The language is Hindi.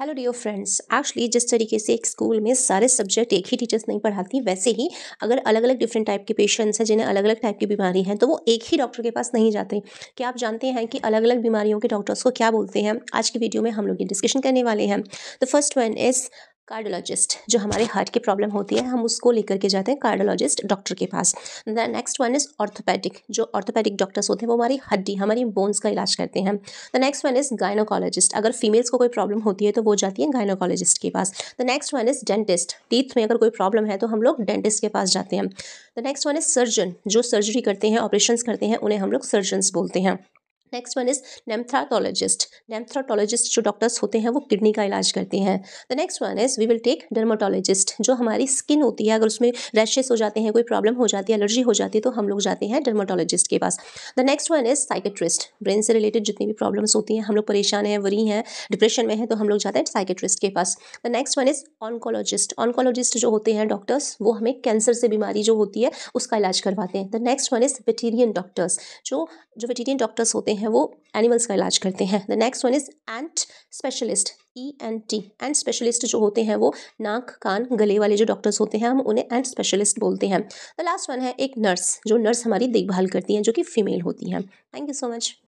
हेलो डियर फ्रेंड्स एक्चुअली जिस तरीके से एक स्कूल में सारे सब्जेक्ट एक ही टीचर्स नहीं पढ़ाती वैसे ही अगर अलग अलग डिफरेंट टाइप के पेशेंट्स हैं जिन्हें अलग अलग टाइप की बीमारी हैं तो वो एक ही डॉक्टर के पास नहीं जाते क्या आप जानते हैं कि अलग अलग बीमारियों के डॉक्टर्स को क्या बोलते हैं आज की वीडियो में हम लोग ये डिस्कशन करने वाले हैं the first one is cardiologist जो हमारे हार्ट की प्रॉब्लम होती है हम उसको लेकर के जाते हैं कार्डोलॉजिस्ट डॉक्टर के पास the next one is orthopaedic जो ऑर्थोपैडिक डॉक्टर्स होते हैं वो हमारी हड्डी हमारी बोन्स का इलाज करते हैं the next one is gynaecologist अगर फीमेल्स को कोई प्रॉब्लम होती है तो वो जाती है गायनोकोलॉजिस्ट के पास the next one is dentist teeth में अगर कोई प्रॉब्लम है तो हम लोग डेंटिस्ट के पास जाते हैं the next one is surgeon जो सर्जरी करते हैं ऑपरेशन करते हैं उन्हें हम लोग सर्जन्स बोलते हैं next one is nephrologist nephrologist जो डॉक्टर्स होते हैं वो किडनी का इलाज करते हैं the next one is we will take dermatologist जो हमारी स्किन होती है अगर उसमें रैशेस हो जाते हैं कोई प्रॉब्लम हो जाती है एलर्जी हो जाती है तो हम लोग जाते हैं डर्माटोलॉजिस्ट के पास the next one is psychiatrist brain से रिलेटेड जितनी भी प्रॉब्लम्स होती हैं हम लोग परेशान हैं वरी हैं डिप्रेशन में हैं तो हम लोग जाते हैं साइकेट्रिस्ट के पास the next one is oncologist oncologist जो होते हैं डॉक्टर्स वो हमें कैंसर से बीमारी जो होती है उसका इलाज करवाते हैं the next one is veterinarian doctors जो जो वेटेरियन डॉक्टर्स होते हैं हैं वो एनिमल्स का इलाज करते हैं the next one is ENT specialist E and T ENT specialist जो होते हैं वो नाक कान गले वाले जो डॉक्टर्स होते हैं हम उन्हें एंट स्पेशलिस्ट बोलते हैं द लास्ट वन है एक नर्स जो नर्स हमारी देखभाल करती हैं जो कि फीमेल होती हैं थैंक यू सो मच